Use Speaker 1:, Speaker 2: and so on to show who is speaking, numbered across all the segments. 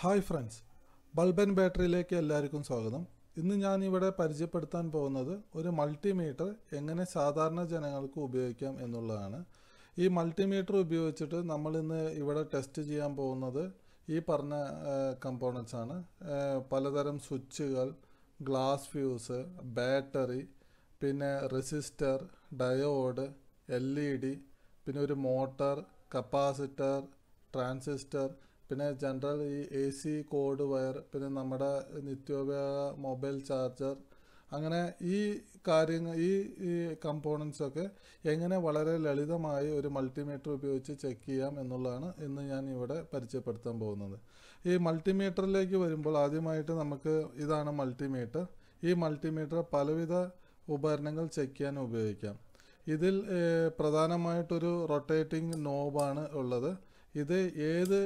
Speaker 1: hi friends ബൾബൻ ബാറ്ററിയിലേക്ക് എല്ലാവർക്കും സ്വാഗതം ഇന്ന് ഞാൻ ഇവിടെ പരിചയപ്പെടുത്താൻ പോകുന്നത് ഒരു മൾട്ടിമീറ്റർ എങ്ങനെ സാധാരണ ജനങ്ങൾക്ക് ഉപയോഗിക്കാം എന്നുള്ളതാണ് ഈ മൾട്ടിമീറ്റർ ഉപയോഗിച്ചിട്ട് നമ്മൾ ഇന്ന് ഇവിടെ ടെസ്റ്റ് ചെയ്യാൻ പോകുന്നത് ഈ പറഞ്ഞ കമ്പോണൻസ് ആണ് പലതരം സ്വിച്ചുകൾ ഗ്ലാസ് ഫ്യൂസ് ബാറ്ററി പിന്നെ resistor diode L E D പിന്നെ ഒരു മോട്ടർ കപ്പാസിറ്റർ ട്രാൻസിസ്റ്റർ പിന്നെ ജനറൽ ഈ എ സി കോഡ് വയർ പിന്നെ നമ്മുടെ നിത്യോപയോഗ മൊബൈൽ ചാർജർ അങ്ങനെ ഈ കാര്യങ്ങൾ ഈ കമ്പോണൻസ് ഒക്കെ എങ്ങനെ വളരെ ലളിതമായി ഒരു മൾട്ടിമീറ്റർ ഉപയോഗിച്ച് ചെക്ക് ചെയ്യാം എന്നുള്ളതാണ് ഇന്ന് ഞാൻ ഇവിടെ പരിചയപ്പെടുത്താൻ പോകുന്നത് ഈ മൾട്ടിമീറ്ററിലേക്ക് വരുമ്പോൾ ആദ്യമായിട്ട് നമുക്ക് ഇതാണ് മൾട്ടിമീറ്റർ ഈ മൾട്ടിമീറ്റർ പലവിധ ഉപകരണങ്ങൾ ചെക്ക് ചെയ്യാൻ ഉപയോഗിക്കാം ഇതിൽ പ്രധാനമായിട്ടൊരു റൊട്ടേറ്റിംഗ് നോബാണ് ഉള്ളത് ഇത് ഏത്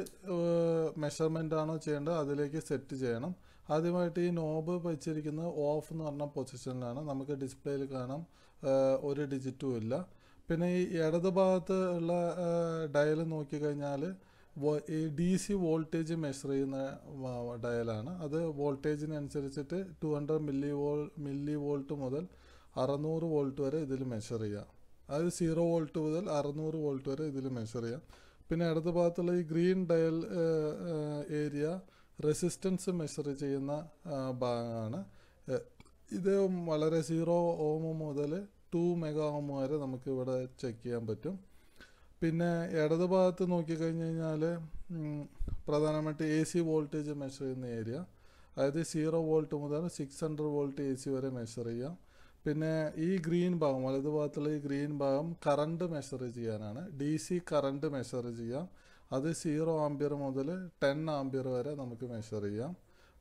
Speaker 1: മെഷർമെൻ്റ് ആണോ ചെയ്യേണ്ടത് അതിലേക്ക് സെറ്റ് ചെയ്യണം ആദ്യമായിട്ട് ഈ നോബ് വച്ചിരിക്കുന്നത് ഓഫ് എന്ന് പറഞ്ഞ പൊസിഷനിലാണ് നമുക്ക് ഡിസ്പ്ലേയിൽ കാണാം ഒരു ഡിജിറ്റും ഇല്ല പിന്നെ ഈ ഇടത് ഭാഗത്ത് ഉള്ള ഡയൽ നോക്കിക്കഴിഞ്ഞാൽ ഈ ഡി സി വോൾട്ടേജ് മെഷർ ചെയ്യുന്ന ഡയലാണ് അത് വോൾട്ടേജിനനുസരിച്ചിട്ട് two hundred milli vol milli volt മുതൽ അറുന്നൂറ് വോൾട്ട് വരെ ഇതിൽ മെഷർ ചെയ്യാം അതായത് സീറോ വോൾട്ട് മുതൽ അറുന്നൂറ് വോൾട്ട് വരെ ഇതിൽ മെഷർ ചെയ്യാം പിന്നെ ഇടത് ഭാഗത്തുള്ള ഈ green dial area resistance measure ചെയ്യുന്ന ഭാഗമാണ് ഇത് വളരെ സീറോ ഓം മുതൽ ടു മെഗാ ഓം വരെ നമുക്ക് ഇവിടെ ചെക്ക് ചെയ്യാൻ പറ്റും പിന്നെ ഇടത് ഭാഗത്ത് നോക്കിക്കഴിഞ്ഞ് കഴിഞ്ഞാൽ പ്രധാനമായിട്ട് എ സി വോൾട്ടേജ് മെഷർ ചെയ്യുന്ന ഏരിയ അതായത് സീറോ വോൾട്ട് മുതൽ six hundred volt A C വരെ മെഷർ ചെയ്യാം പിന്നെ ഈ ഗ്രീൻ ഭാഗം ഭാഗത്തുള്ള ഈ ഗ്രീൻ ഭാഗം കറണ്ട് മെഷർ ചെയ്യാനാണ് ഡി സി കറണ്ട് മെഷർ ചെയ്യാം അത് സീറോ ആംബിയർ മുതൽ ടെൻ ആംബിയർ വരെ നമുക്ക് മെഷർ ചെയ്യാം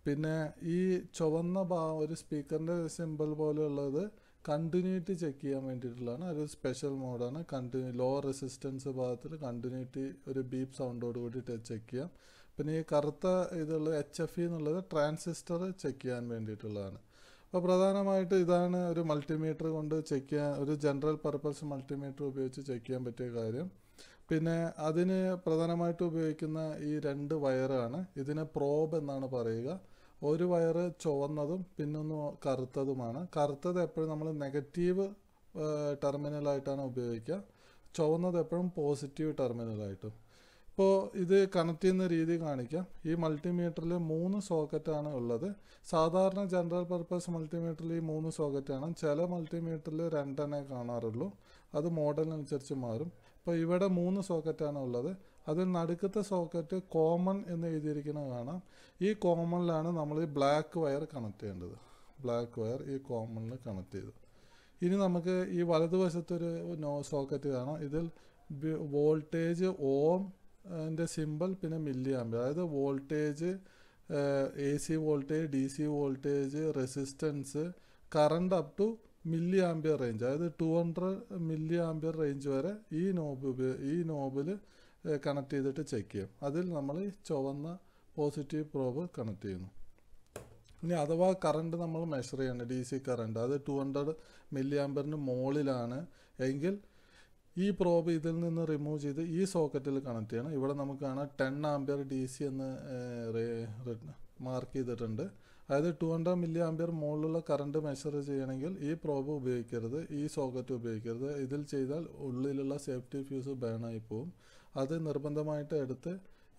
Speaker 1: പിന്നെ ഈ ചുവന്ന ഭാഗം ഒരു സ്പീക്കറിൻ്റെ സിമ്പിൾ പോലെയുള്ളത് കണ്ടിന്യൂറ്റി ചെക്ക് ചെയ്യാൻ വേണ്ടിയിട്ടുള്ളതാണ് ഒരു സ്പെഷ്യൽ മോഡാണ് കണ്ടിന്യൂ ലോ റെസിസ്റ്റൻസ് ഭാഗത്തിൽ കണ്ടിന്യൂറ്റി ഒരു ബീപ്പ് സൗണ്ടോട് കൂടി ചെക്ക് ചെയ്യാം പിന്നെ ഈ കറുത്ത ഇതുള്ള എച്ച് എഫ് ഇ എന്നുള്ളത് ട്രാൻസിസ്റ്റർ ചെക്ക് ചെയ്യാൻ വേണ്ടിയിട്ടുള്ളതാണ് അപ്പോൾ പ്രധാനമായിട്ട് ഇതാണ് ഒരു മൾട്ടിമീറ്റർ കൊണ്ട് ചെക്ക് ചെയ്യാൻ ഒരു ജനറൽ പർപ്പസ് മൾട്ടിമീറ്റർ ഉപയോഗിച്ച് ചെക്ക് ചെയ്യാൻ പറ്റിയ കാര്യം പിന്നെ അതിന് പ്രധാനമായിട്ട് ഉപയോഗിക്കുന്ന ഈ രണ്ട് വയറാണ് ഇതിനെ പ്രോബ് എന്നാണ് പറയുക ഒരു വയറ് ചുവന്നതും പിന്നൊന്ന് കറുത്തതുമാണ് കറുത്തത് എപ്പോഴും നമ്മൾ നെഗറ്റീവ് ടെർമിനലായിട്ടാണ് ഉപയോഗിക്കുക ചുവന്നത് എപ്പോഴും പോസിറ്റീവ് ടെർമിനലായിട്ടും അപ്പോൾ ഇത് കണക്ട് ചെയ്യുന്ന രീതി കാണിക്കാം ഈ മൾട്ടിമീറ്ററിൽ മൂന്ന് സോക്കറ്റാണ് ഉള്ളത് സാധാരണ ജനറൽ പർപ്പസ് മൾട്ടിമീറ്ററിൽ ഈ മൂന്ന് സോക്കറ്റാണ് ചില മൾട്ടിമീറ്ററിൽ രണ്ടെണ്ണേ കാണാറുള്ളൂ അത് മോഡലിനനുസരിച്ച് മാറും ഇപ്പോൾ ഇവിടെ മൂന്ന് സോക്കറ്റാണ് ഉള്ളത് അതിൽ നടുക്കത്തെ സോക്കറ്റ് കോമൺ എന്ന് എഴുതിയിരിക്കുന്നത് കാണാം ഈ കോമണിലാണ് നമ്മൾ ഈ ബ്ലാക്ക് വയർ കണക്ട് ചെയ്യേണ്ടത് ബ്ലാക്ക് വയർ ഈ കോമണിൽ കണക്ട് ചെയ്തു ഇനി നമുക്ക് ഈ വലതുവശത്തൊരു നോ സോക്കറ്റ് കാണാം ഇതിൽ വോൾട്ടേജ് ഓം എൻ്റെ സിമ്പിൾ പിന്നെ മില്ലി ആമ്പിയർ അതായത് voltage A C voltage D C voltage resistance current up to milli ampere range അതായത് two hundred milli ampere range വരെ ഈ നോബ് ഈ നോബിൽ കണക്ട് ചെയ്തിട്ട് ചെക്ക് ചെയ്യും അതിൽ നമ്മൾ ഈ ചുവന്ന പോസിറ്റീവ് പ്രോബ് കണക്ട് ചെയ്യുന്നു ഇനി അഥവാ കറണ്ട് നമ്മൾ മെഷർ ചെയ്യണം ഡി സി കറണ്ട് അത് ടു ഹൺഡ്രഡ് മില്ലി ആമ്പറിന് മുകളിലാണ് എങ്കിൽ ഈ പ്രോബ് ഇതിൽ നിന്ന് റിമൂവ് ചെയ്ത് ഈ സോക്കറ്റിൽ കണക്ട് ചെയ്യണം ഇവിടെ നമുക്ക് കാണാം ടെൻ ആംബിയർ ഡി സി എന്ന് മാർക്ക് ചെയ്തിട്ടുണ്ട് അതായത് ടു ഹൺഡ്രഡ് മില്ലി ആംബിയർ മുകളിലുള്ള കറണ്ട് മെഷർ ചെയ്യണമെങ്കിൽ ഈ പ്രോബ് ഉപയോഗിക്കരുത് ഈ സോക്കറ്റ് ഉപയോഗിക്കരുത് ഇതിൽ ചെയ്താൽ ഉള്ളിലുള്ള സേഫ്റ്റി ഫ്യൂസ് ബേണായി പോകും അത് നിർബന്ധമായിട്ട് എടുത്ത്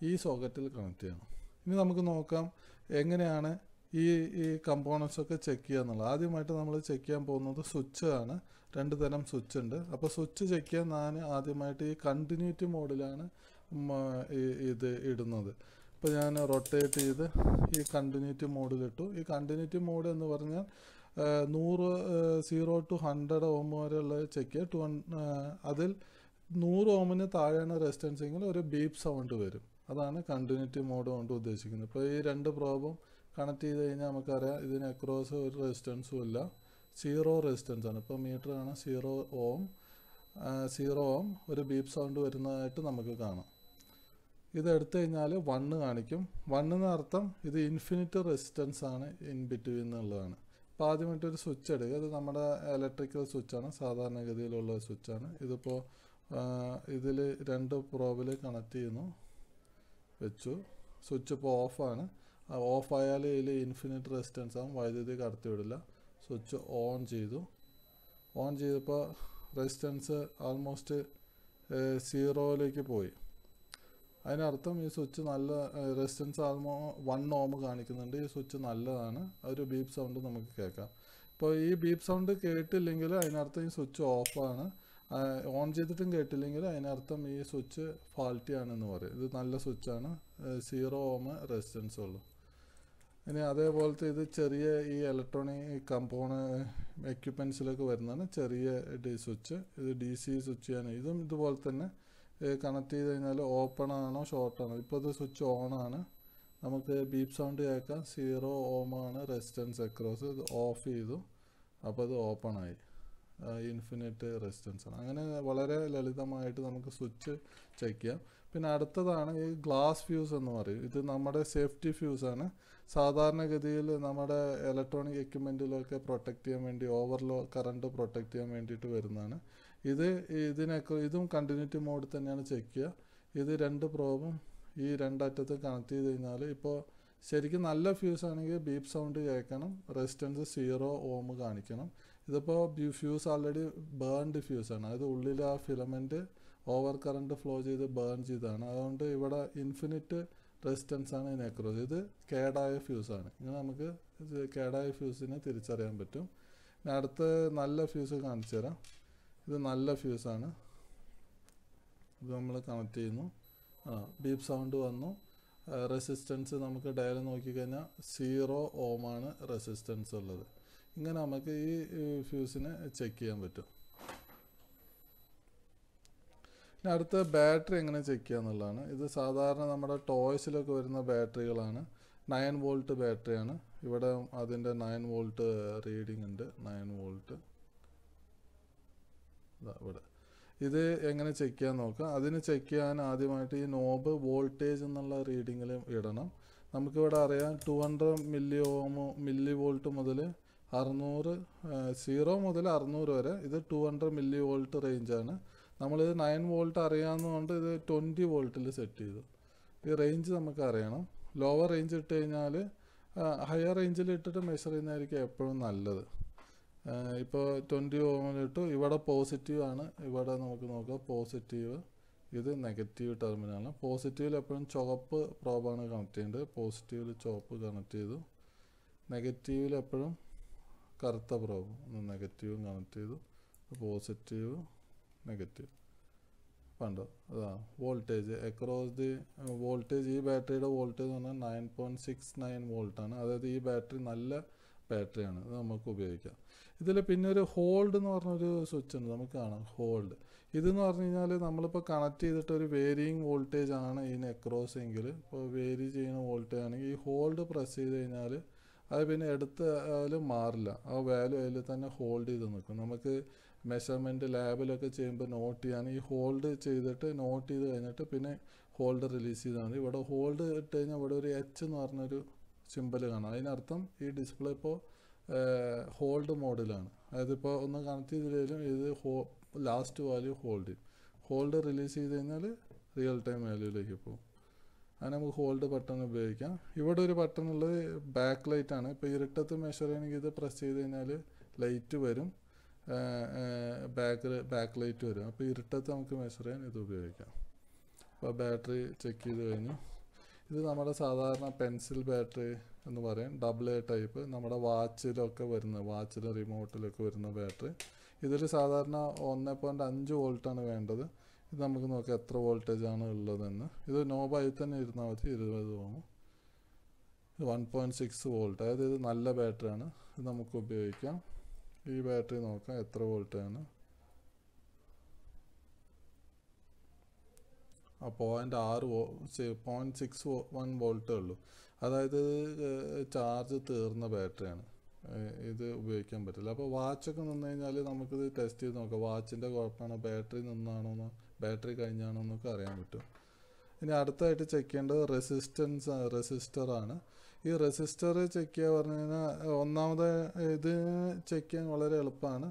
Speaker 1: ഈ സോക്കറ്റിൽ കണക്ട് ചെയ്യണം ഇനി നമുക്ക് നോക്കാം എങ്ങനെയാണ് ഈ ഈ കമ്പോണൻസ് ഒക്കെ ചെക്ക് ചെയ്യുക എന്നുള്ളത് ആദ്യമായിട്ട് നമ്മൾ ചെക്ക് ചെയ്യാൻ പോകുന്നത് സ്വിച്ച് ആണ് രണ്ട് തരം സ്വിച്ച് ഉണ്ട് അപ്പോൾ സ്വിച്ച് ചെക്ക് ചെയ്യാൻ ഞാൻ ആദ്യമായിട്ട് ഈ കണ്ടിന്യൂറ്റി മോഡിലാണ് ഇത് ഇടുന്നത് ഇപ്പോൾ ഞാൻ റൊട്ടേറ്റ് ചെയ്ത് ഈ കണ്ടിന്യൂറ്റി മോഡിലിട്ടു ഈ കണ്ടിന്യൂറ്റി മോഡ് എന്ന് പറഞ്ഞാൽ നൂറ് സീറോ ടു ഹൺഡ്രഡ് ഓം വരെയുള്ള ചെക്ക് ടു അതിൽ നൂറ് ഓമിന് താഴെയാണ് റെസിസ്റ്റൻസ് എങ്കിൽ ഒരു ബീപ്പ് സൗണ്ട് വരും അതാണ് കണ്ടിന്യൂറ്റി മോഡ് കൊണ്ട് ഉദ്ദേശിക്കുന്നത് ഇപ്പോൾ ഈ രണ്ട് പ്രോബും കണക്ട് ചെയ്ത് കഴിഞ്ഞാൽ നമുക്കറിയാം ഇതിന് അക്രോസ് ഒരു റെസിസ്റ്റൻസും ഇല്ല സീറോ റെസിസ്റ്റൻസ് ആണ് ഇപ്പോൾ മീറ്റർ ആണ് സീറോ ഓം സീറോ ഓം ഒരു ബീപ്പ് സൗണ്ട് വരുന്നതായിട്ട് നമുക്ക് കാണാം ഇത് എടുത്തു കഴിഞ്ഞാൽ വണ്ണ് കാണിക്കും എന്ന അർത്ഥം ഇത് ഇൻഫിനിറ്റ് റെസിസ്റ്റൻസ് ആണ് ഇൻ ബിറ്റ്വീൻ എന്നുള്ളതാണ് അപ്പോൾ ആദ്യമായിട്ട് ഒരു സ്വിച്ച് എടുക്കുക ഇത് നമ്മുടെ ഇലക്ട്രിക്കൽ സ്വിച്ചാണ് സാധാരണഗതിയിലുള്ള സ്വിച്ചാണ് ഇതിപ്പോൾ ഇതിൽ രണ്ട് പ്രോബിൽ കണക്ട് ചെയ്യുന്നു വെച്ചു സ്വിച്ച് ഇപ്പോൾ ഓഫാണ് ഓഫ് ആയാൽ ഇതിൽ ഇൻഫിനിറ്റ് റെസിസ്റ്റൻസ് ആകും വൈദ്യുതി വിടില്ല സ്വിച്ച് ഓൺ ചെയ്തു ഓൺ ചെയ്തപ്പോൾ റെസിസ്റ്റൻസ് ആൾമോസ്റ്റ് സീറോയിലേക്ക് പോയി അതിനർത്ഥം ഈ സ്വിച്ച് നല്ല റെസിസ്റ്റൻസ് ആൾമോ വൺ ഓം കാണിക്കുന്നുണ്ട് ഈ സ്വിച്ച് നല്ലതാണ് ഒരു ബീപ്പ് സൗണ്ട് നമുക്ക് കേൾക്കാം ഇപ്പോൾ ഈ ബീപ്പ് സൗണ്ട് കേട്ടില്ലെങ്കിൽ അതിനർത്ഥം ഈ സ്വിച്ച് ഓഫാണ് ഓൺ ചെയ്തിട്ടും കേട്ടില്ലെങ്കിൽ അതിനർത്ഥം ഈ സ്വിച്ച് ഫാൾട്ടി ആണെന്ന് പറയും ഇത് നല്ല സ്വിച്ചാണ് സീറോ ഓം റെസിസ്റ്റൻസ് ഉള്ളൂ ഇനി അതേപോലത്തെ ഇത് ചെറിയ ഈ ഇലക്ട്രോണിക് കമ്പോണ എക്യുപ്മെൻസിലൊക്കെ വരുന്നതാണ് ചെറിയ ഡി സ്വിച്ച് ഇത് ഡി സി സ്വിച്ച് ചെയ്യാൻ ഇതും ഇതുപോലെ തന്നെ കണക്ട് ചെയ്ത് കഴിഞ്ഞാൽ ഓപ്പൺ ആണോ ഷോർട്ട് ആണോ ഇപ്പോൾ ഇത് സ്വിച്ച് ഓൺ ആണ് നമുക്ക് ബീപ് സൗണ്ട് കേൾക്കാം സീറോ ഓം ആണ് റെസിസ്റ്റൻസ് അക്രോസ് ഇത് ഓഫ് ചെയ്തു അപ്പോൾ അത് ഓപ്പൺ ആയി ഇൻഫിനിറ്റ് റെസിസ്റ്റൻസ് ആണ് അങ്ങനെ വളരെ ലളിതമായിട്ട് നമുക്ക് സ്വിച്ച് ചെക്ക് ചെയ്യാം പിന്നെ അടുത്തതാണ് ഈ ഗ്ലാസ് ഫ്യൂസ് എന്ന് പറയും ഇത് നമ്മുടെ സേഫ്റ്റി ഫ്യൂസാണ് സാധാരണഗതിയിൽ നമ്മുടെ ഇലക്ട്രോണിക് എക്യുപ്മെൻറ്റിലൊക്കെ പ്രൊട്ടക്റ്റ് ചെയ്യാൻ വേണ്ടി ഓവർലോ കറണ്ട് പ്രൊട്ടക്റ്റ് ചെയ്യാൻ വേണ്ടിയിട്ട് വരുന്നതാണ് ഇത് ഇതിനൊക്കെ ഇതും കണ്ടിന്യൂറ്റി മോഡ് തന്നെയാണ് ചെക്ക് ചെയ്യുക ഇത് രണ്ട് പ്രോബും ഈ രണ്ടറ്റത്ത് കണക്ട് ചെയ്ത് കഴിഞ്ഞാൽ ഇപ്പോൾ ശരിക്കും നല്ല ഫ്യൂസ് ആണെങ്കിൽ ബീപ് സൗണ്ട് കേൾക്കണം റെസിസ്റ്റൻസ് സീറോ ഓം കാണിക്കണം ഇതിപ്പോൾ ഫ്യൂസ് ആൾറെഡി ബേൺഡ് ഫ്യൂസാണ് അതായത് ഉള്ളിൽ ആ ഫിലമെൻറ്റ് ഓവർ കറണ്ട് ഫ്ലോ ചെയ്ത് ബേൺ ചെയ്താണ് അതുകൊണ്ട് ഇവിടെ ഇൻഫിനിറ്റ് റെസിസ്റ്റൻസ് ആണ് ക്രോസ് ഇത് കേടായ ഫ്യൂസാണ് ഇങ്ങനെ നമുക്ക് കേടായ ഫ്യൂസിനെ തിരിച്ചറിയാൻ പറ്റും പിന്നെ അടുത്ത് നല്ല ഫ്യൂസ് കാണിച്ചു തരാം ഇത് നല്ല ഫ്യൂസാണ് ഇത് നമ്മൾ കണക്ട് ചെയ്യുന്നു ആ ബീപ്പ് സൗണ്ട് വന്നു റെസിസ്റ്റൻസ് നമുക്ക് ഡയൽ നോക്കിക്കഴിഞ്ഞാൽ സീറോ ഓമാണ് റെസിസ്റ്റൻസ് ഉള്ളത് ഇങ്ങനെ നമുക്ക് ഈ ഫ്യൂസിനെ ചെക്ക് ചെയ്യാൻ പറ്റും പിന്നെ അടുത്ത ബാറ്ററി എങ്ങനെ ചെക്ക് ചെയ്യുക എന്നുള്ളതാണ് ഇത് സാധാരണ നമ്മുടെ ടോയ്സിലൊക്കെ വരുന്ന ബാറ്ററികളാണ് നയൻ വോൾട്ട് ബാറ്ററിയാണ് ഇവിടെ അതിൻ്റെ നയൻ വോൾട്ട് റീഡിംഗ് ഉണ്ട് നയൻ വോൾട്ട് ഇവിടെ ഇത് എങ്ങനെ ചെക്ക് ചെയ്യാൻ നോക്കുക അതിന് ചെക്ക് ചെയ്യാൻ ആദ്യമായിട്ട് ഈ നോബ് വോൾട്ടേജ് എന്നുള്ള റീഡിങ്ങിൽ ഇടണം നമുക്കിവിടെ അറിയാം ടു ഹൺഡ്രഡ് മില്ലി ഓമോ മില്ലി വോൾട്ട് മുതൽ അറുന്നൂറ് സീറോ മുതൽ അറുന്നൂറ് വരെ ഇത് ടു ഹൺഡ്രഡ് മില്ലി വോൾട്ട് റേഞ്ചാണ് നമ്മളിത് നയൻ വോൾട്ട് അറിയാവുന്നതുകൊണ്ട് ഇത് ട്വൻറ്റി വോൾട്ടിൽ സെറ്റ് ചെയ്തു ഈ റേഞ്ച് നമുക്ക് അറിയണം ലോവർ റേഞ്ച് ഇട്ട് കഴിഞ്ഞാൽ ഹയർ റേഞ്ചിൽ ഇട്ടിട്ട് മെഷർ ചെയ്യുന്നതായിരിക്കും എപ്പോഴും നല്ലത് ഇപ്പോൾ ട്വൻറ്റി ഓമിലിട്ടു ഇവിടെ പോസിറ്റീവ് ആണ് ഇവിടെ നമുക്ക് നോക്കാം പോസിറ്റീവ് ഇത് നെഗറ്റീവ് ടെർമിനാണ് പോസിറ്റീവിൽ എപ്പോഴും ചുവപ്പ് പ്രോബാണ് കണക്ട് ചെയ്യേണ്ടത് പോസിറ്റീവിൽ ചുവപ്പ് കണക്ട് ചെയ്തു നെഗറ്റീവിൽ എപ്പോഴും കറുത്ത പ്രോബ് നെഗറ്റീവും കണക്ട് ചെയ്തു പോസിറ്റീവ് നെഗറ്റീവ് കണ്ടോ അതാ വോൾട്ടേജ് അക്രോസ് ദി വോൾട്ടേജ് ഈ ബാറ്ററിയുടെ വോൾട്ടേജ് എന്ന് പറഞ്ഞാൽ നയൻ പോയിൻറ്റ് സിക്സ് നയൻ വോൾട്ടാണ് അതായത് ഈ ബാറ്ററി നല്ല ബാറ്ററിയാണ് ഇത് നമുക്ക് ഉപയോഗിക്കാം ഇതിൽ പിന്നെ ഒരു ഹോൾഡ് എന്ന് പറഞ്ഞൊരു സ്വിച്ച് ഉണ്ട് നമുക്ക് കാണാം ഹോൾഡ് ഇതെന്ന് പറഞ്ഞു കഴിഞ്ഞാൽ നമ്മളിപ്പോൾ കണക്ട് ചെയ്തിട്ട് ഒരു വേരിയിങ് വോൾട്ടേജ് ആണ് ഇതിന് അക്രോസ് എങ്കിൽ ഇപ്പോൾ വേരി ചെയ്യുന്ന വോൾട്ടേജ് ആണെങ്കിൽ ഈ ഹോൾഡ് പ്രസ് ചെയ്ത് കഴിഞ്ഞാൽ അത് പിന്നെ എടുത്താലും മാറില്ല ആ വാല്യൂ അതിൽ തന്നെ ഹോൾഡ് ചെയ്ത് നിൽക്കും നമുക്ക് മെഷർമെൻറ്റ് ലാബിലൊക്കെ ചെയ്യുമ്പോൾ നോട്ട് ചെയ്യാൻ ഈ ഹോൾഡ് ചെയ്തിട്ട് നോട്ട് ചെയ്ത് കഴിഞ്ഞിട്ട് പിന്നെ ഹോൾഡ് റിലീസ് ചെയ്താൽ മതി ഇവിടെ ഹോൾഡ് ഇട്ട് കഴിഞ്ഞാൽ ഇവിടെ ഒരു എച്ച് എന്ന് പറഞ്ഞൊരു സിമ്പിൾ കാണാം അതിനർത്ഥം ഈ ഡിസ്പ്ലേ ഇപ്പോൾ ഹോൾഡ് മോഡിലാണ് അതായത് ഇപ്പോൾ ഒന്ന് കണക്ട് ചെയ്തില്ലെങ്കിലും ഇത് ഹോ ലാസ്റ്റ് വാല്യൂ ഹോൾഡ് ചെയ്യും ഹോൾഡ് റിലീസ് ചെയ്ത് കഴിഞ്ഞാൽ റിയൽ ടൈം വാല്യൂയിലേക്ക് പോകും അത് നമുക്ക് ഹോൾഡ് ബട്ടൺ ഉപയോഗിക്കാം ഇവിടെ ഒരു ബട്ടൺ ഉള്ളത് ബാക്ക് ലൈറ്റ് ആണ് ഇപ്പോൾ ഇരുട്ടത്ത് മെഷർ ചെയ്യണമെങ്കിൽ ഇത് പ്രസ് ചെയ്ത് കഴിഞ്ഞാൽ ലൈറ്റ് വരും ബാക്ക് ബാക്ക് ലൈറ്റ് വരും അപ്പോൾ ഇരുട്ടത്ത് നമുക്ക് മെഷർ ചെയ്യാൻ ഇത് ഉപയോഗിക്കാം അപ്പോൾ ബാറ്ററി ചെക്ക് ചെയ്ത് കഴിഞ്ഞു ഇത് നമ്മുടെ സാധാരണ പെൻസിൽ ബാറ്ററി എന്ന് പറയും ഡബിൾ എ ടൈപ്പ് നമ്മുടെ വാച്ചിലൊക്കെ വരുന്ന വാച്ചിലും റിമോട്ടിലൊക്കെ വരുന്ന ബാറ്ററി ഇതൊരു സാധാരണ ഒന്ന് പോയിൻറ്റ് അഞ്ച് വോൾട്ടാണ് വേണ്ടത് ഇത് നമുക്ക് നോക്കാം എത്ര വോൾട്ടേജ് ആണ് ഉള്ളതെന്ന് ഇത് നോബായി തന്നെ ഇരുന്നാൽ മതി ഇരുപത് ഓമും ഇത് വൺ പോയിൻറ്റ് സിക്സ് വോൾട്ട് അതായത് ഇത് നല്ല ബാറ്ററിയാണ് ഇത് നമുക്ക് ഉപയോഗിക്കാം ഈ ബാറ്ററി നോക്കാം എത്ര വോൾട്ടാണ് ആ പോയിൻ്റ് ആറ് വോ പോയിൻറ്റ് സിക്സ് വൺ വോൾട്ടേ ഉള്ളൂ അതായത് ചാർജ് തീർന്ന ബാറ്ററിയാണ് ഇത് ഉപയോഗിക്കാൻ പറ്റില്ല അപ്പോൾ വാച്ചൊക്കെ നിന്ന് കഴിഞ്ഞാൽ നമുക്കിത് ടെസ്റ്റ് ചെയ്ത് നോക്കാം വാച്ചിൻ്റെ കുഴപ്പമാണോ ബാറ്ററി നിന്നാണോ ബാറ്ററി കഴിഞ്ഞാണോ എന്നൊക്കെ അറിയാൻ പറ്റും ഇനി അടുത്തായിട്ട് ചെക്ക് ചെയ്യേണ്ടത് റെസിസ്റ്റൻസ് റെസിസ്റ്ററാണ് ഈ റെസിസ്റ്റർ ചെക്ക് ചെയ്യുക പറഞ്ഞു കഴിഞ്ഞാൽ ഒന്നാമത് ഇത് ചെക്ക് ചെയ്യാൻ വളരെ എളുപ്പമാണ്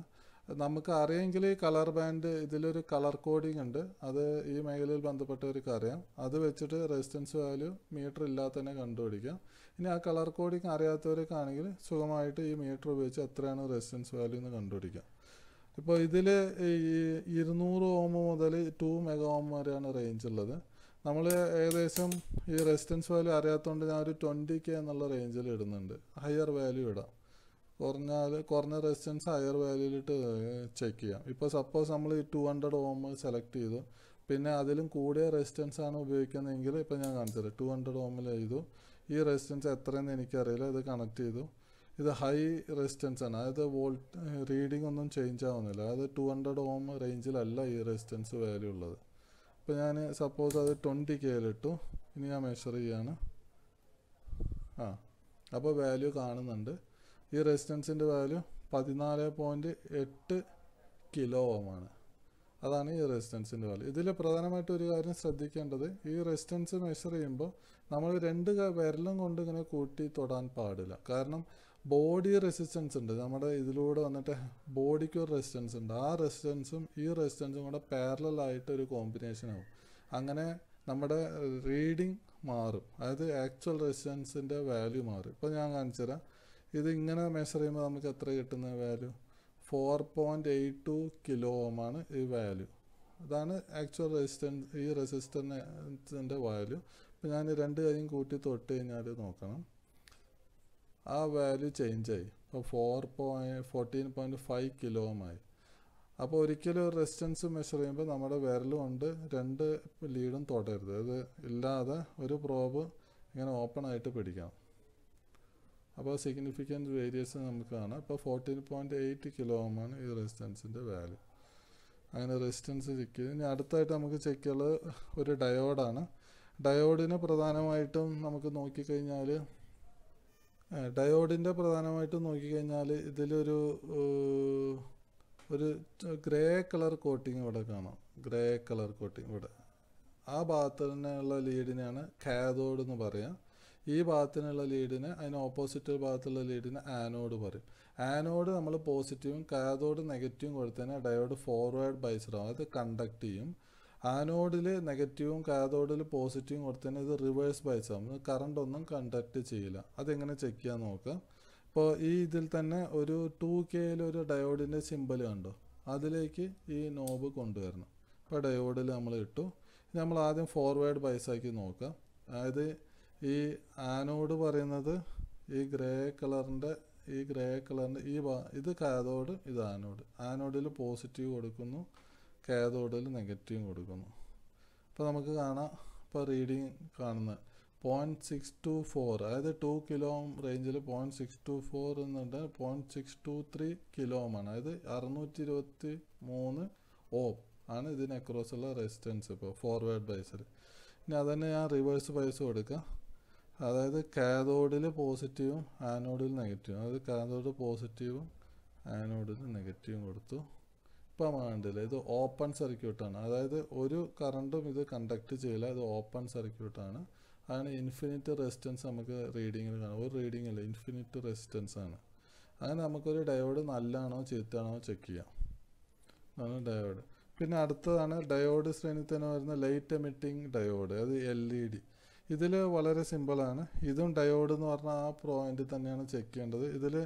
Speaker 1: നമുക്ക് അറിയാമെങ്കിൽ ഈ കളർ ബാൻഡ് ഇതിലൊരു കളർ കോഡിംഗ് ഉണ്ട് അത് ഈ മേഖലയിൽ ബന്ധപ്പെട്ടവർക്ക് അറിയാം അത് വെച്ചിട്ട് റെസിസ്റ്റൻസ് വാല്യൂ മീറ്റർ ഇല്ലാതെ തന്നെ കണ്ടുപിടിക്കാം ഇനി ആ കളർ കോഡിംഗ് അറിയാത്തവർക്കാണെങ്കിൽ സുഖമായിട്ട് ഈ മീറ്റർ ഉപയോഗിച്ച് എത്രയാണ് റെസിസ്റ്റൻസ് വാല്യൂ എന്ന് കണ്ടുപിടിക്കാം ഇപ്പോൾ ഇതിൽ ഇരുന്നൂറ് ഓം മുതൽ ടു മെഗാ ഓം വരെയാണ് റേഞ്ച് ഉള്ളത് നമ്മൾ ഏകദേശം ഈ റെസിസ്റ്റൻസ് വാല്യൂ അറിയാത്തതുകൊണ്ട് ഞാൻ ഒരു ട്വൻറ്റി കെ എന്നുള്ള റേഞ്ചിൽ ഇടുന്നുണ്ട് ഹയർ വാല്യൂ ഇടാം കുറഞ്ഞാൽ കുറഞ്ഞ റെസിസ്റ്റൻസ് ഹയർ വാല്യൂയിലിട്ട് ചെക്ക് ചെയ്യാം ഇപ്പോൾ സപ്പോസ് നമ്മൾ ടു ഹൺഡ്രഡ് ഓം സെലക്ട് ചെയ്തു പിന്നെ അതിലും കൂടിയ റെസിസ്റ്റൻസ് ആണ് ഉപയോഗിക്കുന്നതെങ്കിൽ ഇപ്പോൾ ഞാൻ കാണിച്ചത് ടു ഹൺഡ്രഡ് ഓമിൽ ചെയ്തു ഈ റെസിസ്റ്റൻസ് എത്രയെന്ന് എനിക്കറിയില്ല ഇത് കണക്ട് ചെയ്തു ഇത് ഹൈ റെസിസ്റ്റൻസ് ആണ് അതായത് വോൾട്ട് റീഡിംഗ് ഒന്നും ചേഞ്ച് ആവുന്നില്ല അതായത് ടു ഹൺഡ്രഡ് ഓം റേഞ്ചിലല്ല ഈ റെസിസ്റ്റൻസ് വാല്യൂ ഉള്ളത് അപ്പോൾ ഞാൻ സപ്പോസ് അത് ട്വൻറ്റി കെയിലിട്ടു ഇനി ഞാൻ മെഷർ ചെയ്യാണ് ആ അപ്പോൾ വാല്യൂ കാണുന്നുണ്ട് ഈ റെസിസ്റ്റൻസിൻ്റെ വാല്യൂ പതിനാല് പോയിൻറ്റ് എട്ട് കിലോ ആണ് അതാണ് ഈ റെസിസ്റ്റൻസിൻ്റെ വാല്യൂ ഇതിൽ പ്രധാനമായിട്ട് ഒരു കാര്യം ശ്രദ്ധിക്കേണ്ടത് ഈ റെസിസ്റ്റൻസ് മെഷർ ചെയ്യുമ്പോൾ നമ്മൾ രണ്ട് വിരലും കൊണ്ട് ഇങ്ങനെ കൂട്ടി തൊടാൻ പാടില്ല കാരണം ബോഡി റെസിസ്റ്റൻസ് ഉണ്ട് നമ്മുടെ ഇതിലൂടെ വന്നിട്ട് ബോഡിക്ക് ഒരു റെസിസ്റ്റൻസ് ഉണ്ട് ആ റെസിസ്റ്റൻസും ഈ റെസിസ്റ്റൻസും കൂടെ പാരലായിട്ട് ഒരു കോമ്പിനേഷൻ ആവും അങ്ങനെ നമ്മുടെ റീഡിങ് മാറും അതായത് ആക്ച്വൽ റെസിസ്റ്റൻസിൻ്റെ വാല്യൂ മാറും ഇപ്പോൾ ഞാൻ കാണിച്ചു തരാം ഇത് ഇങ്ങനെ മെഷർ ചെയ്യുമ്പോൾ നമുക്ക് എത്ര കിട്ടുന്ന value four point eight two kilo ആണ് ഈ വാല്യൂ അതാണ് ആക്ച്വൽ റെസിസ്റ്റൻസ് ഈ റെസിസ്റ്റൻസിൻ്റെ വാല്യൂ അപ്പോൾ ഞാൻ രണ്ട് കാര്യം കൂട്ടി തൊട്ട് കഴിഞ്ഞാൽ നോക്കണം ആ വാല്യൂ ചേഞ്ച് ആയി അപ്പോൾ four point fourteen point five കിലോമായി അപ്പോൾ ഒരിക്കലും ഒരു റെസിസ്റ്റൻസ് മെഷർ ചെയ്യുമ്പോൾ നമ്മുടെ വിരലും കൊണ്ട് രണ്ട് ലീഡും തൊടരുത് അത് ഇല്ലാതെ ഒരു പ്രോബ് ഇങ്ങനെ ഓപ്പൺ ആയിട്ട് പിടിക്കണം അപ്പോൾ സിഗ്നിഫിക്കൻറ്റ് വേരിയേഷൻ നമുക്ക് കാണാം ഇപ്പോൾ ഫോർട്ടീൻ പോയിൻറ്റ് എയ്റ്റ് കിലോ ആണ് ഈ റെസിസ്റ്റൻസിൻ്റെ വാല്യൂ അങ്ങനെ റെസിസ്റ്റൻസ് ചെക്ക് ചെയ്ത് ഇനി അടുത്തായിട്ട് നമുക്ക് ചെക്ക് ചെയ്യുള്ളത് ഒരു ഡയോഡാണ് ഡയോഡിന് പ്രധാനമായിട്ടും നമുക്ക് നോക്കിക്കഴിഞ്ഞാൽ ഡയോഡിൻ്റെ പ്രധാനമായിട്ട് നോക്കിക്കഴിഞ്ഞാൽ ഇതിലൊരു ഒരു ഗ്രേ കളർ കോട്ടിങ് ഇവിടെ കാണാം ഗ്രേ കളർ കോട്ടിങ് ഇവിടെ ആ തന്നെയുള്ള ലീഡിനെയാണ് കാതോഡ് എന്ന് പറയാം ഈ ഭാഗത്തിനുള്ള ലീഡിന് അതിന് ഓപ്പോസിറ്റ് ഭാഗത്തുള്ള ലീഡിന് ആനോഡ് പറയും ആനോഡ് നമ്മൾ പോസിറ്റീവും കാതോഡ് നെഗറ്റീവും കൊടുത്തതിന് ഡയോഡ് ഫോർവേഡ് ബൈസ്ഡാവും അത് കണ്ടക്ട് ചെയ്യും ആനോഡിൽ നെഗറ്റീവും കാതോഡിൽ പോസിറ്റീവും കൊടുത്തതിന് ഇത് റിവേഴ്സ് ബൈസ് ആണ് കറണ്ട് ഒന്നും കണ്ടക്ട് ചെയ്യില്ല അതെങ്ങനെ ചെക്ക് ചെയ്യാൻ നോക്കുക ഇപ്പോൾ ഈ ഇതിൽ തന്നെ ഒരു ടു കെയിൽ ഒരു ഡയോഡിൻ്റെ സിമ്പിൾ കണ്ടോ അതിലേക്ക് ഈ നോബ് കൊണ്ടുവരണം ഇപ്പോൾ ഡയോഡിൽ നമ്മൾ ഇട്ടു നമ്മൾ ആദ്യം ഫോർവേഡ് ബൈസാക്കി നോക്കുക അതായത് ഈ ആനോഡ് പറയുന്നത് ഈ ഗ്രേ കളറിൻ്റെ ഈ ഗ്രേ കളറിൻ്റെ ഈ ഇത് കാതോഡ് ഇത് ആനോഡ് ആനോഡിൽ പോസിറ്റീവ് കൊടുക്കുന്നു കാതോഡിൽ നെഗറ്റീവും കൊടുക്കുന്നു അപ്പോൾ നമുക്ക് കാണാം ഇപ്പോൾ റീഡിങ് കാണുന്നത് പോയിൻറ്റ് സിക്സ് ടു ഫോർ അതായത് ടു കിലോ റേഞ്ചിൽ പോയിൻറ്റ് സിക്സ് ടു ഫോർ എന്നിട്ട് പോയിൻറ്റ് സിക്സ് ടു ത്രീ ആണ് അതായത് അറുന്നൂറ്റി ഇരുപത്തി മൂന്ന് ഓം ആണ് ഇതിന് ഉള്ള റെസിസ്റ്റൻസ് ഇപ്പോൾ ഫോർവേഡ് ബൈസിൽ ഇനി അതന്നെ ഞാൻ റിവേഴ്സ് ബൈസ് കൊടുക്കുക അതായത് കാതോഡിൽ പോസിറ്റീവും ആനോഡിൽ നെഗറ്റീവും അതായത് കാതോഡ് പോസിറ്റീവും ആനോഡിൽ നെഗറ്റീവും കൊടുത്തു വ്യക്തമാണ് ഉണ്ടല്ലോ ഇത് ഓപ്പൺ സർക്യൂട്ടാണ് അതായത് ഒരു കറണ്ടും ഇത് കണ്ടക്ട് ചെയ്യില്ല ഇത് ഓപ്പൺ സർക്യൂട്ടാണ് അങ്ങനെ ഇൻഫിനിറ്റ് റെസിസ്റ്റൻസ് നമുക്ക് റീഡിങ്ങിൽ കാണാം ഒരു റീഡിംഗ് അല്ല ഇൻഫിനിറ്റ് റെസിസ്റ്റൻസ് ആണ് അങ്ങനെ നമുക്കൊരു ഡയോഡ് നല്ലതാണോ ചീത്താണോ ചെക്ക് ചെയ്യാം അതാണ് ഡയോഡ് പിന്നെ അടുത്തതാണ് ഡയോഡ് ശ്രേണി തന്നെ വരുന്ന ലൈറ്റ് എമിറ്റിംഗ് ഡയോഡ് അത് എൽ ഇ ഡി ഇതിൽ വളരെ സിമ്പിളാണ് ഇതും ഡയോഡ് എന്ന് പറഞ്ഞാൽ ആ പോയിന്റ് തന്നെയാണ് ചെക്ക് ചെയ്യേണ്ടത് ഇതിൽ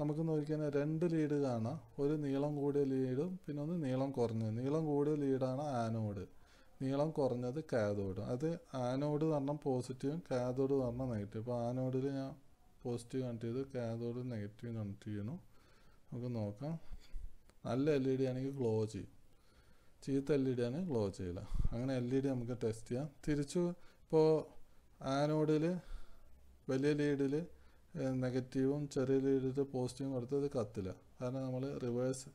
Speaker 1: നമുക്ക് നോക്കിക്കഴിഞ്ഞാൽ രണ്ട് ലീഡ് കാണാം ഒരു നീളം കൂടിയ ലീഡും പിന്നെ ഒന്ന് നീളം കുറഞ്ഞ നീളം കൂടിയ ലീഡാണ് ആനോഡ് നീളം കുറഞ്ഞത് കാതോഡ് അത് ആനോഡ് പറഞ്ഞാൽ പോസിറ്റീവും കാതോഡ് പറഞ്ഞാൽ നെഗറ്റീവ് അപ്പോൾ ആനോഡിൽ ഞാൻ പോസിറ്റീവ് കണക്ട് ചെയ്തു കാതോഡ് നെഗറ്റീവ് കണക്ട് ചെയ്യണം നമുക്ക് നോക്കാം നല്ല എൽ ഇ ഡി ആണെങ്കിൽ ഗ്ലോ ചെയ്യും ചീത്ത എൽ ഇ ഡി ആണെങ്കിൽ ഗ്ലോ ചെയ്യില്ല അങ്ങനെ എൽ ഇ ഡി നമുക്ക് ടെസ്റ്റ് ചെയ്യാം തിരിച്ചു ഇപ്പോൾ ആനോഡിൽ വലിയ ലീഡിൽ നെഗറ്റീവും ചെറിയ രീതിയിൽ പോസിറ്റീവും കൊടുത്ത് ഇത് കത്തില്ല കാരണം നമ്മൾ റിവേഴ്സ്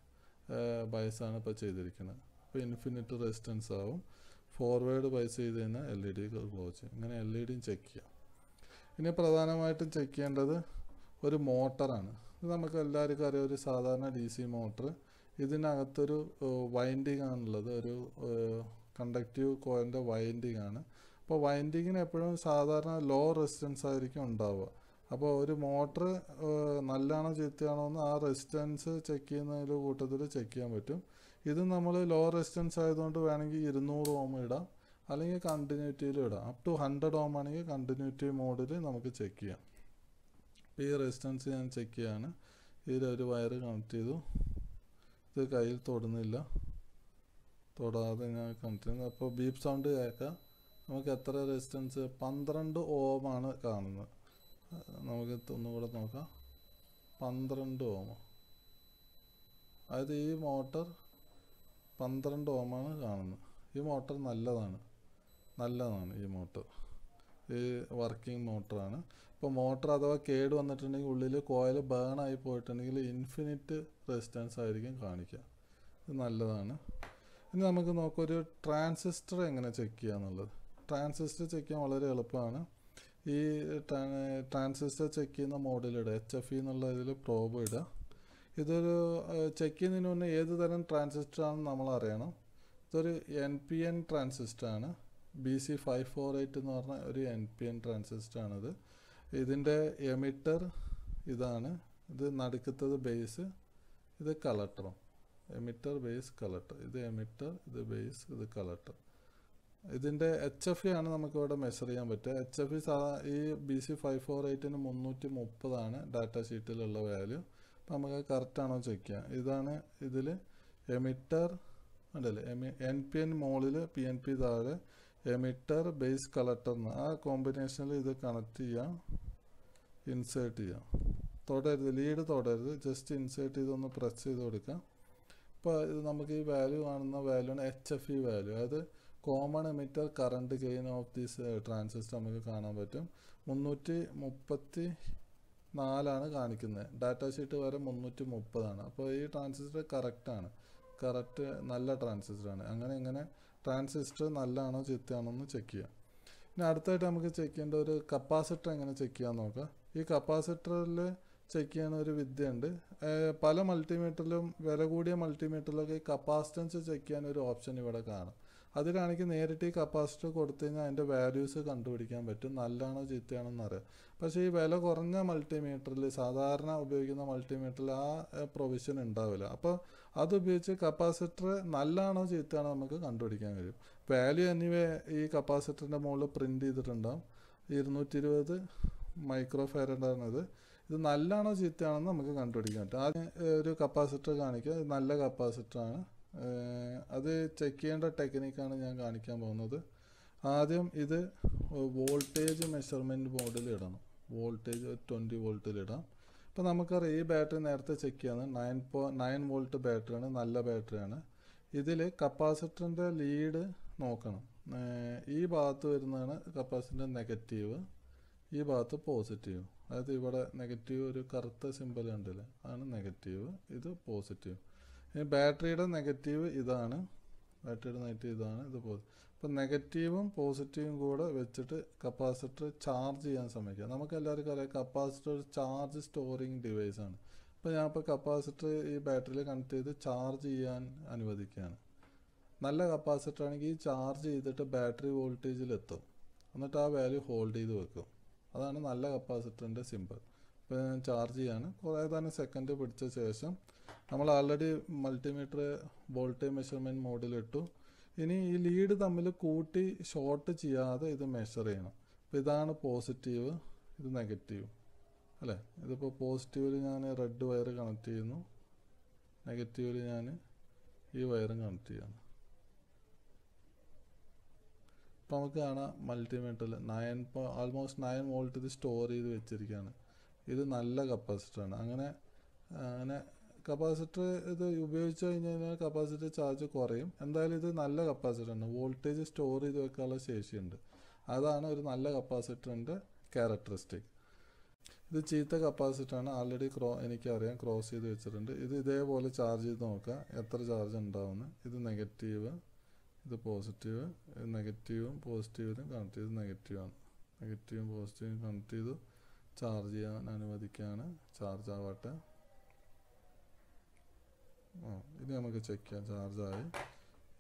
Speaker 1: ആണ് ഇപ്പോൾ ചെയ്തിരിക്കുന്നത് അപ്പോൾ ഇൻഫിനിറ്റ് റെസിസ്റ്റൻസ് ആവും ഫോർവേഡ് ബൈസ് ചെയ്ത് കഴിഞ്ഞാൽ L E e D glows ചെയ്യും ഇങ്ങനെ എൽ ഇ ഡിയും ചെക്ക് ചെയ്യാം ഇനി പ്രധാനമായിട്ടും ചെക്ക് ചെയ്യേണ്ടത് ഒരു മോട്ടറാണ് ഇത് നമുക്ക് എല്ലാവർക്കും അറിയാം ഒരു സാധാരണ ഡി സി മോട്ടർ ഇതിനകത്തൊരു വൈൻഡിങ് ആണുള്ളത് ഒരു കണ്ടക്റ്റീവ് കോയിലിൻ്റെ വൈൻഡിങ് ആണ് അപ്പോൾ വൈൻഡിങ്ങിന് എപ്പോഴും സാധാരണ ലോ റെസിസ്റ്റൻസ് ആയിരിക്കും ഉണ്ടാവുക അപ്പോൾ ഒരു മോട്ടർ നല്ലതാണോ ചീത്തയാണോ എന്ന് ആ റെസിസ്റ്റൻസ് ചെക്ക് ചെയ്യുന്നതിൻ്റെ കൂട്ടത്തിൽ ചെക്ക് ചെയ്യാൻ പറ്റും ഇത് നമ്മൾ ലോ റെസിസ്റ്റൻസ് ആയതുകൊണ്ട് വേണമെങ്കിൽ ഇരുന്നൂറ് ഓം ഇടാം അല്ലെങ്കിൽ കണ്ടിന്യൂറ്റിയിലും ഇടാം അപ് ടു ഹൺഡ്രഡ് ഓം ആണെങ്കിൽ കണ്ടിന്യൂറ്റി മോഡിൽ നമുക്ക് ചെക്ക് ചെയ്യാം അപ്പോൾ ഈ റെസിസ്റ്റൻസ് ഞാൻ ചെക്ക് ചെയ്യാണ് ഇതിലൊരു വയർ കണക്ട് ചെയ്തു ഇത് കയ്യിൽ തൊടുന്നില്ല തൊടാതെ ഞാൻ കണക്ട് ചെയ്യുന്നു അപ്പോൾ ബീപ് സൗണ്ട് കേൾക്കാം നമുക്ക് എത്ര റെസിസ്റ്റൻസ് പന്ത്രണ്ട് ഓമാണ് കാണുന്നത് നമുക്ക് ഒന്ന് കൂടെ നോക്കാം പന്ത്രണ്ട് ഓമ അതായത് ഈ മോട്ടർ പന്ത്രണ്ട് ഓമാണ് കാണുന്നത് ഈ മോട്ടർ നല്ലതാണ് നല്ലതാണ് ഈ മോട്ടർ ഈ വർക്കിംഗ് മോട്ടറാണ് ഇപ്പോൾ മോട്ടർ അഥവാ കേട് വന്നിട്ടുണ്ടെങ്കിൽ ഉള്ളിൽ കോയിൽ ബേൺ ആയി പോയിട്ടുണ്ടെങ്കിൽ ഇൻഫിനിറ്റ് റെസിസ്റ്റൻസ് ആയിരിക്കും കാണിക്കുക ഇത് നല്ലതാണ് ഇനി നമുക്ക് നോക്കാം ഒരു ട്രാൻസിസ്റ്റർ എങ്ങനെ ചെക്ക് ചെയ്യുക എന്നുള്ളത് ട്രാൻസിസ്റ്റർ ചെക്ക് ചെയ്യാൻ വളരെ എളുപ്പമാണ് ഈ ട്രാൻസിസ്റ്റർ ചെക്ക് ചെയ്യുന്ന മോഡലിടുക എച്ച് എഫ് ഇ എന്നുള്ള ഇതിൽ പ്രോബ് ഇടുക ഇതൊരു ചെക്ക് ചെയ്യുന്നതിന് മുന്നേ ഏത് തരം ആണെന്ന് നമ്മൾ അറിയണം ഇതൊരു എൻ പി എൻ ആണ് B C five four eight എന്ന് പറഞ്ഞ ഒരു എൻ പി എൻ ആണിത് ഇതിൻ്റെ എമിറ്റർ ഇതാണ് ഇത് നടുക്കത്തത് ബേസ് ഇത് കളക്ടറും എമിറ്റർ ബേസ് കളക്ടർ ഇത് എമിറ്റർ ഇത് ബേസ് ഇത് കളക്ടർ ഇതിൻ്റെ എച്ച് എഫ് e ആണ് നമുക്കിവിടെ മെഷർ ചെയ്യാൻ പറ്റുക എച്ച് എഫ് e സാധാ ഈ ബി സി ഫൈവ് ഫോർ എയ്റ്റിന് മുന്നൂറ്റി മുപ്പതാണ് ഡാറ്റ ഷീറ്റിലുള്ള വാല്യൂ അപ്പം നമുക്ക് കറക്റ്റാണോ ചെക്ക് ചെയ്യാം ഇതാണ് ഇതിൽ എമിറ്റർ അല്ലല്ലേ എമി എൻ പി എൻ മോളിൽ പി എൻ പി താഴെ എമിറ്റർ ബേസ് കളക്ടർ എന്ന് ആ കോമ്പിനേഷനിൽ ഇത് കണക്ട് ചെയ്യാം ഇൻസേർട്ട് ചെയ്യാം തുടരുത് ലീഡ് തുടരുത് ജസ്റ്റ് ഇൻസേർട്ട് ചെയ്തൊന്ന് പ്രസ് ചെയ്ത് കൊടുക്കാം ഇപ്പോൾ ഇത് നമുക്ക് ഈ വാല്യൂ കാണുന്ന വാല്യൂ ആണ് എച്ച് എഫ് ഇ വാല്യൂ അത് common emitter current gain of this transistor നമുക്ക് കാണാൻ പറ്റും മുന്നൂറ്റി മുപ്പത്തി നാലാണ് കാണിക്കുന്നത് ഡാറ്റ ഷീറ്റ് വരെ മുന്നൂറ്റി മുപ്പതാണ് അപ്പോൾ ഈ ട്രാൻസിസ്റ്റർ കറക്റ്റാണ് കറക്റ്റ് നല്ല ട്രാൻസിസ്റ്ററാണ് അങ്ങനെ ഇങ്ങനെ ട്രാൻസിസ്റ്റർ നല്ലതാണോ ചീത്തയാണോ എന്ന് ചെക്ക് ചെയ്യാം ഇനി അടുത്തായിട്ട് നമുക്ക് ചെക്ക് ചെയ്യേണ്ട ഒരു കപ്പാസിറ്റർ എങ്ങനെ ചെക്ക് ചെയ്യാൻ നോക്കാം ഈ കപ്പാസിറ്ററിൽ ചെക്ക് ചെയ്യാൻ ഒരു വിദ്യയുണ്ട് പല മൾട്ടിമീറ്ററിലും വില കൂടിയ മൾട്ടിമീറ്ററിലൊക്കെ ഈ കപ്പാസിറ്റൻസ് ചെക്ക് ചെയ്യാൻ ഒരു ഓപ്ഷൻ ഇവിടെ കാണും കാണിക്ക് നേരിട്ട് ഈ കപ്പാസിറ്റർ കൊടുത്തു കഴിഞ്ഞാൽ അതിൻ്റെ വാല്യൂസ് കണ്ടുപിടിക്കാൻ പറ്റും നല്ലതാണോ എന്ന് അറിയാം പക്ഷേ ഈ വില കുറഞ്ഞ മൾട്ടിമീറ്ററിൽ സാധാരണ ഉപയോഗിക്കുന്ന മൾട്ടിമീറ്ററിൽ ആ പ്രൊവിഷൻ ഉണ്ടാവില്ല അപ്പോൾ അതുപയോഗിച്ച് കപ്പാസിറ്റർ നല്ലതാണോ ചീത്തയാണോ നമുക്ക് കണ്ടുപിടിക്കാൻ കഴിയും വാല്യൂ എന്നിവേ ഈ കപ്പാസിറ്ററിൻ്റെ മുകളിൽ പ്രിൻ്റ് ചെയ്തിട്ടുണ്ടാവും ഇരുന്നൂറ്റി ഇരുപത് മൈക്രോ ഫാരഡാണിത് ഇത് നല്ലതാണോ ചീത്തയാണെന്ന് നമുക്ക് കണ്ടുപിടിക്കാൻ പറ്റും ആദ്യം ഒരു കപ്പാസിറ്റർ കാണിക്കുക നല്ല കപ്പാസിറ്ററാണ് അത് ചെക്ക് ചെയ്യേണ്ട ടെക്നിക്കാണ് ഞാൻ കാണിക്കാൻ പോകുന്നത് ആദ്യം ഇത് വോൾട്ടേജ് മെഷർമെൻറ്റ് മോഡിൽ ഇടണം വോൾട്ടേജ് ട്വൻറ്റി വോൾട്ടിലിടാം ഇപ്പോൾ നമുക്കറിയാം ഈ ബാറ്ററി നേരത്തെ ചെക്ക് ചെയ്യാണ് നയൻ പോ നയൻ വോൾട്ട് ബാറ്ററിയാണ് നല്ല ബാറ്ററിയാണ് ഇതിൽ കപ്പാസിറ്ററിൻ്റെ ലീഡ് നോക്കണം ഈ ഭാഗത്ത് വരുന്നതാണ് കപ്പാസിറ്ററിൻ്റെ നെഗറ്റീവ് ഈ ഭാഗത്ത് പോസിറ്റീവ് അതായത് ഇവിടെ നെഗറ്റീവ് ഒരു കറുത്ത സിമ്പൽ ഉണ്ടല്ലേ അതാണ് നെഗറ്റീവ് ഇത് പോസിറ്റീവ് ബാറ്ററിയുടെ നെഗറ്റീവ് ഇതാണ് ബാറ്ററിയുടെ നെഗറ്റീവ് ഇതാണ് ഇത് അപ്പോൾ നെഗറ്റീവും പോസിറ്റീവും കൂടെ വെച്ചിട്ട് കപ്പാസിറ്റർ ചാർജ് ചെയ്യാൻ ശ്രമിക്കുക നമുക്ക് എല്ലാവർക്കും അറിയാം കപ്പാസിറ്റർ ഒരു ചാർജ് സ്റ്റോറിങ് ഡിവൈസ് ആണ് അപ്പോൾ ഞാനിപ്പോൾ കപ്പാസിറ്റർ ഈ ബാറ്ററിയിൽ കണക്ട് ചെയ്ത് ചാർജ് ചെയ്യാൻ അനുവദിക്കുകയാണ് നല്ല കപ്പാസിറ്റർ ആണെങ്കിൽ ചാർജ് ചെയ്തിട്ട് ബാറ്ററി വോൾട്ടേജിൽ എത്തും എന്നിട്ട് ആ വാല്യൂ ഹോൾഡ് ചെയ്ത് വെക്കും അതാണ് നല്ല കപ്പാസിറ്ററിൻ്റെ സിമ്പിൾ ഇപ്പോൾ ഞാൻ ചാർജ് ചെയ്യാണ് കുറേ തന്നെ സെക്കൻഡ് പിടിച്ച ശേഷം നമ്മൾ ആൾറെഡി മൾട്ടിമീറ്റർ വോൾട്ടേജ് മെഷർമെൻറ്റ് മോഡിലിട്ടു ഇനി ഈ ലീഡ് തമ്മിൽ കൂട്ടി ഷോർട്ട് ചെയ്യാതെ ഇത് മെഷർ ചെയ്യണം അപ്പോൾ ഇതാണ് പോസിറ്റീവ് ഇത് നെഗറ്റീവ് അല്ലേ ഇതിപ്പോൾ പോസിറ്റീവിൽ ഞാൻ റെഡ് വയർ കണക്ട് ചെയ്യുന്നു നെഗറ്റീവിൽ ഞാൻ ഈ വയറും കണക്ട് ചെയ്യണം ഇപ്പം നമുക്ക് കാണാം മൾട്ടിമീറ്ററിൽ നയൻ ആൾമോസ്റ്റ് നയൻ വോൾട്ട് ഇത് സ്റ്റോർ ചെയ്ത് വെച്ചിരിക്കുകയാണ് ഇത് നല്ല ആണ് അങ്ങനെ അങ്ങനെ കപ്പാസിറ്റർ ഇത് ഉപയോഗിച്ച് കഴിഞ്ഞ് കഴിഞ്ഞാൽ കപ്പാസിറ്റർ ചാർജ് കുറയും എന്തായാലും ഇത് നല്ല ആണ് വോൾട്ടേജ് സ്റ്റോർ ചെയ്ത് വെക്കാനുള്ള ശേഷിയുണ്ട് അതാണ് ഒരു നല്ല കപ്പാസിറ്ററിൻ്റെ ക്യാരക്ടറിസ്റ്റിക് ഇത് ചീത്ത കപ്പാസിറ്ററാണ് ആൾറെഡി ക്രോ എനിക്കറിയാം ക്രോസ് ചെയ്ത് വെച്ചിട്ടുണ്ട് ഇത് ഇതേപോലെ ചാർജ് ചെയ്ത് നോക്കുക എത്ര ചാർജ് ഉണ്ടാവുന്നു ഇത് നെഗറ്റീവ് ഇത് പോസിറ്റീവ് ഇത് നെഗറ്റീവും പോസിറ്റീവിനും കണക്ട് ചെയ്ത് നെഗറ്റീവാണ് നെഗറ്റീവും പോസിറ്റീവും കണക്ട് ചെയ്ത് ചാർജ് ചെയ്യാൻ അനുവദിക്കുകയാണ് ചാർജ് ആവട്ടെ ആ ഇത് നമുക്ക് ചെക്ക് ചെയ്യാം ചാർജായി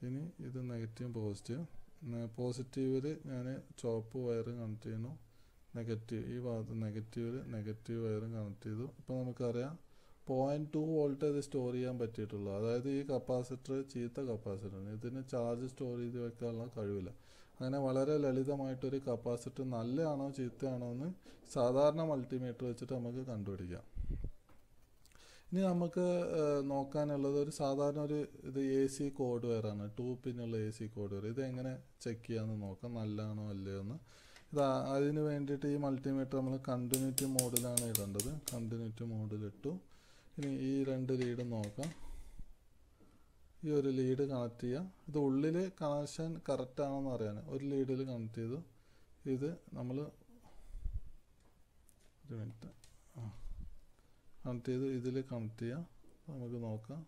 Speaker 1: ഇനി ഇത് നെഗറ്റീവ് പോസിറ്റീവ് പോസിറ്റീവിൽ ഞാൻ ചോപ്പ് വയറും കണക്ട് ചെയ്യുന്നു നെഗറ്റീവ് ഈ ഭാഗത്ത് നെഗറ്റീവിൽ നെഗറ്റീവ് വയറും കണക്ട് ചെയ്തു ഇപ്പോൾ നമുക്കറിയാം പോയിൻറ്റ് ടു വോൾട്ട് ഇത് സ്റ്റോർ ചെയ്യാൻ പറ്റിയിട്ടുള്ളൂ അതായത് ഈ കപ്പാസിറ്റർ ചീത്ത കപ്പാസിറ്ററാണ് ഇതിന് ചാർജ് സ്റ്റോർ ചെയ്ത് വെക്കാനുള്ള കഴിവില്ല അങ്ങനെ വളരെ ലളിതമായിട്ടൊരു കപ്പാസിറ്റർ നല്ലതാണോ ചീത്തയാണോ എന്ന് സാധാരണ മൾട്ടിമീറ്റർ വെച്ചിട്ട് നമുക്ക് കണ്ടുപിടിക്കാം ഇനി നമുക്ക് നോക്കാനുള്ളത് ഒരു സാധാരണ ഒരു ഇത് A C cord wire two പിന്നുള്ള എ സി കോഡ് വയർ ഇതെങ്ങനെ ചെക്ക് ചെയ്യാമെന്ന് നോക്കാം നല്ലതാണോ അല്ലയോ എന്ന് ഇത് അതിന് വേണ്ടിയിട്ട് ഈ മൾട്ടിമീറ്റർ നമ്മൾ കണ്ടിന്യൂറ്റി മോഡിലാണ് ഇടേണ്ടത് കണ്ടിന്യൂറ്റി മോഡിലിട്ടു ഇനി ഈ രണ്ട് ലീഡ് നോക്കാം ഈ ഒരു ലീഡ് കണക്ട് ചെയ്യാം ഇത് ഉള്ളിൽ കണക്ഷൻ കറക്റ്റ് ആണെന്ന് അറിയാൻ ഒരു ലീഡിൽ കണക്ട് ചെയ്തു ഇത് നമ്മൾ ഒരു മിനിറ്റ് കണക്ട് ചെയ്ത് ഇതിൽ കണക്ട് ചെയ്യാം നമുക്ക് നോക്കാം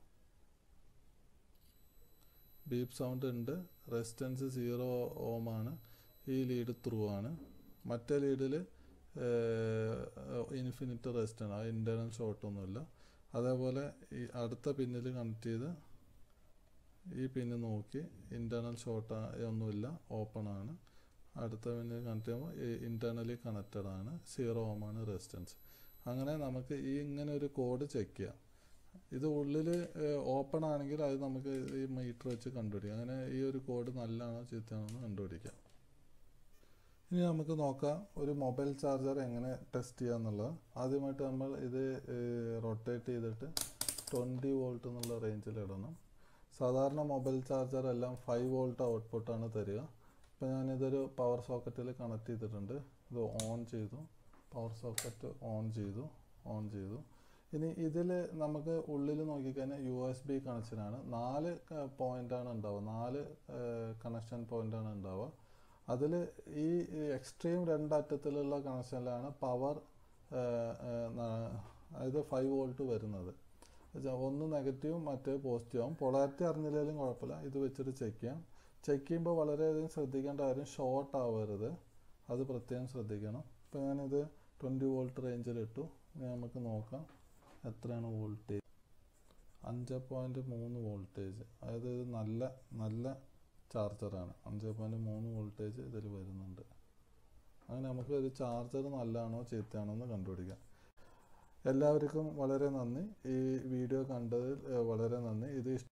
Speaker 1: ബീപ്പ് സൗണ്ട് ഉണ്ട് റെസിസ്റ്റൻസ് സീറോ ഓം ആണ് ഈ ലീഡ് ത്രൂ ആണ് മറ്റേ ലീഡിൽ ഇൻഫിനിറ്റ് റെസ്റ്റ് ആണ് ഇൻറ്റേർണൽ ഷോട്ടൊന്നുമില്ല അതേപോലെ ഈ അടുത്ത പിന്നിൽ കണക്ട് ചെയ്ത് ഈ പിന്ന് നോക്കി ഇൻറ്റേർണൽ ഷോട്ട് ഒന്നുമില്ല ഓപ്പൺ ആണ് അടുത്ത പിന്നിൽ കണക്ട് ചെയ്യുമ്പോൾ ഇൻറ്റേർണലി കണക്റ്റഡ് ആണ് സീറോ ഓം ആണ് റെസിസ്റ്റൻസ് അങ്ങനെ നമുക്ക് ഈ ഇങ്ങനെ ഒരു കോഡ് ചെക്ക് ചെയ്യാം ഇത് ഉള്ളിൽ ഓപ്പൺ ആണെങ്കിൽ അത് നമുക്ക് ഈ മീറ്റർ വെച്ച് കണ്ടുപിടിക്കാം അങ്ങനെ ഈ ഒരു കോഡ് നല്ലതാണോ ചീത്തയാണോ എന്ന് കണ്ടുപിടിക്കാം ഇനി നമുക്ക് നോക്കാം ഒരു മൊബൈൽ ചാർജർ എങ്ങനെ ടെസ്റ്റ് എന്നുള്ളത് ആദ്യമായിട്ട് നമ്മൾ ഇത് റൊട്ടേറ്റ് ചെയ്തിട്ട് ട്വൻറ്റി വോൾട്ട് എന്നുള്ള റേഞ്ചിൽ ഇടണം സാധാരണ മൊബൈൽ ചാർജർ എല്ലാം ഫൈവ് വോൾട്ട് ഔട്ട്പുട്ടാണ് തരിക ഇപ്പോൾ ഞാനിതൊരു പവർ സോക്കറ്റിൽ കണക്ട് ചെയ്തിട്ടുണ്ട് ഇത് ഓൺ ചെയ്തു പവർ സോക്കറ്റ് ഓൺ ചെയ്തു ഓൺ ചെയ്തു ഇനി ഇതിൽ നമുക്ക് ഉള്ളിൽ നോക്കിക്കഴിഞ്ഞാൽ യു എസ് ബി കണക്ഷനാണ് നാല് പോയിൻ്റാണ് ഉണ്ടാവുക നാല് കണക്ഷൻ പോയിൻ്റാണ് ഉണ്ടാവുക അതിൽ ഈ എക്സ്ട്രീം രണ്ടറ്റത്തിലുള്ള കണക്ഷനിലാണ് പവർ അതായത് ഫൈവ് വോൾട്ട് വരുന്നത് ഒന്ന് നെഗറ്റീവും മറ്റേ പോസിറ്റീവും പൊളാരിറ്റി അറിഞ്ഞില്ലെങ്കിലും കുഴപ്പമില്ല ഇത് വെച്ചിട്ട് ചെക്ക് ചെയ്യാം ചെക്ക് ചെയ്യുമ്പോൾ വളരെയധികം ശ്രദ്ധിക്കേണ്ട കാര്യം ഷോർട്ട് ആവരുത് അത് പ്രത്യേകം ശ്രദ്ധിക്കണം ഇപ്പോൾ ഞാനിത് ട്വൻറ്റി വോൾട്ട് റേഞ്ചിലിട്ടു ഇനി നമുക്ക് നോക്കാം എത്രയാണ് വോൾട്ടേജ് അഞ്ച് പോയിൻറ്റ് മൂന്ന് വോൾട്ടേജ് അതായത് ഇത് നല്ല നല്ല ചാർജറാണ് അഞ്ച് പോയിൻറ്റ് മൂന്ന് വോൾട്ടേജ് ഇതിൽ വരുന്നുണ്ട് അങ്ങനെ നമുക്ക് ഒരു ചാർജർ നല്ലതാണോ ചീത്തയാണോ എന്ന് കണ്ടുപിടിക്കാം എല്ലാവർക്കും വളരെ നന്ദി ഈ വീഡിയോ കണ്ടതിൽ വളരെ നന്ദി ഇത്